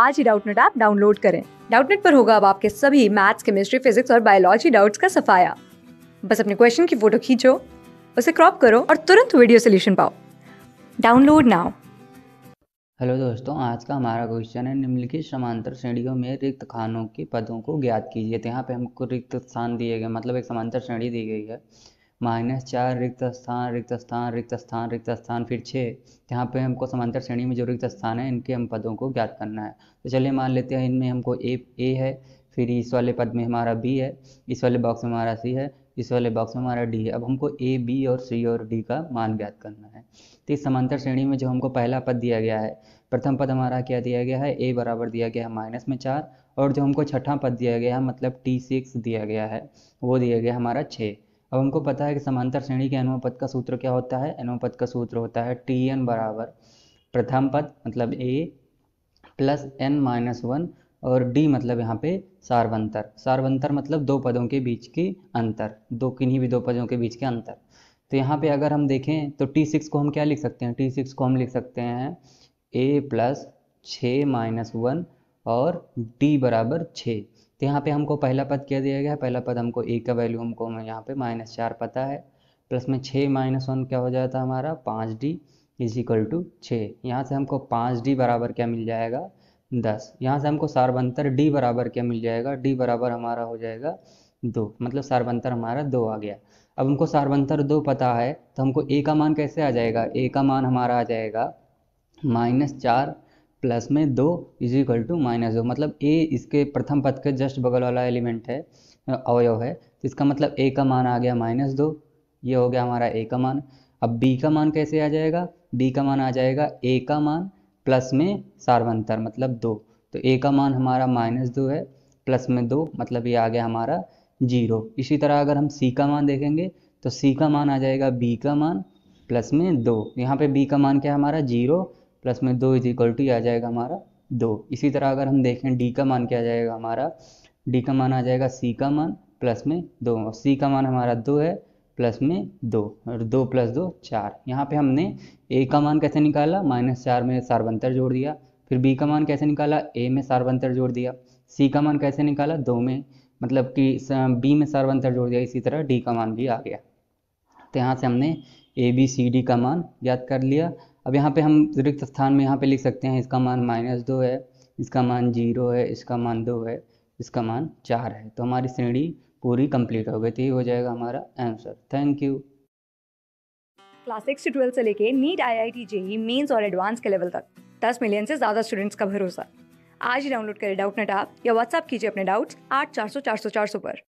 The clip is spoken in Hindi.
आज ही डाउटनेट ऐप डाउनलोड करें डाउटनेट पर होगा अब आपके सभी मैथ्स केमिस्ट्री फिजिक्स और बायोलॉजी डाउट्स का सफाया बस अपने क्वेश्चन की फोटो खींचो उसे क्रॉप करो और तुरंत वीडियो सोल्यूशन पाओ डाउनलोड नाउ हेलो दोस्तों आज का हमारा क्वेश्चन है निम्नलिखित समांतर श्रेणियों में रिक्त खानों के पदों को ज्ञात कीजिए तो यहाँ पे हमको रिक्त स्थान दिए गए मतलब एक समांतर श्रेणी दी गई है माइनस चार रिक्त स्थान रिक्त स्थान रिक्त स्थान रिक्त स्थान फिर छः यहाँ पे हमको समांतर श्रेणी में जो रिक्त स्थान है इनके हम पदों को ज्ञात करना है तो चलिए मान लेते हैं इनमें हमको ए ए है फिर इस वाले पद में हमारा बी है इस वाले बॉक्स में हमारा सी है इस वाले बॉक्स में हमारा डी है अब हमको ए बी और सी और डी का मान ज्ञात करना है तो इस समांतर श्रेणी में जो हमको पहला पद दिया गया है प्रथम पद हमारा क्या दिया गया है ए बराबर दिया गया है माइनस में चार और जो हमको छठा पद दिया गया है मतलब टी सिक्स दिया गया है वो दिया गया हमारा छः अब हमको पता है कि समांतर श्रेणी के अनुपद का सूत्र क्या होता है अनुपद का सूत्र होता है टी एन बराबर प्रथम पद मतलब A plus N minus one और डी मतलब यहाँ पे सार्वंतर सार्वंतर मतलब दो पदों के बीच के अंतर दो किन्हीं भी दो पदों के बीच के अंतर तो यहाँ पे अगर हम देखें तो टी सिक्स को हम क्या लिख सकते हैं टी सिक्स को हम लिख सकते हैं ए प्लस छ माइनस वन और डी बराबर छः तो यहाँ पे हमको पहला पद क्या दिया गया है पहला पद हमको ए का वैल्यू हमको हमें यहाँ पे माइनस चार पता है प्लस में छः माइनस वन क्या हो जाता है हमारा पाँच डी इज इक्वल टू छः यहाँ से हमको पाँच डी बराबर क्या मिल जाएगा दस यहाँ से हमको सार्वंतर डी बराबर क्या मिल जाएगा डी बराबर हमारा हो जाएगा दो मतलब सार्वंतर हमारा दो आ गया अब हमको सार्वंतर दो पता है तो हमको ए का मान कैसे आ जाएगा ए का मान हमारा आ जाएगा माइनस चार प्लस में दो इज इक्वल टू माइनस दो मतलब ए इसके प्रथम पद के जस्ट बगल वाला एलिमेंट है अवयव है तो इसका मतलब ए का मान आ गया माइनस दो ये हो गया हमारा ए का मान अब बी का मान कैसे आ जाएगा बी का मान आ जाएगा ए का मान प्लस में सार्वंतर मतलब दो तो ए का मान हमारा माइनस दो है प्लस में दो मतलब ये आ गया हमारा जीरो इसी तरह अगर हम सी का मान देखेंगे तो सी का मान आ जाएगा बी का मान प्लस में दो यहाँ पे बी का मान क्या हमारा जीरो प्लस में दो इज इक्वल टू आ जाएगा हमारा दो इसी तरह अगर हम देखें डी का मान क्या जाएगा हमारा डी का मान आ जाएगा सी का मान प्लस में दो और सी का मान हमारा दो है प्लस में दो और दो प्लस दो चार यहाँ पे हमने ए का मान कैसे निकाला माइनस चार में सार्वंतर जोड़ दिया फिर बी का मान कैसे निकाला ए में सार्वंतर जोड़ दिया सी का मान कैसे निकाला दो में मतलब कि बी में सार्वंतर जोड़ दिया इसी तरह डी का मान भी आ गया तो यहाँ से हमने ए बी सी डी का मान याद कर लिया अब यहाँ पे हम रिक्त स्थान में यहाँ पे लिख सकते हैं इसका मान माइनस दो है इसका मान जीरो है इसका मान दो है इसका मान चार है तो हमारी श्रेणी पूरी कंप्लीट हो गई तो ये हो जाएगा हमारा answer thank you class six से ट्वेल्थ से लेके NEET I I T JEE mains और एडवांस के लेवल तक दस मिलियन से ज़्यादा स्टूडेंट्स का भरोसा आज ही डाउनलोड करें डाउट नेट आप या व्हाट्सअप कीजिए अपने डाउट्स आठ चार सौ चार सौ चार सौ पर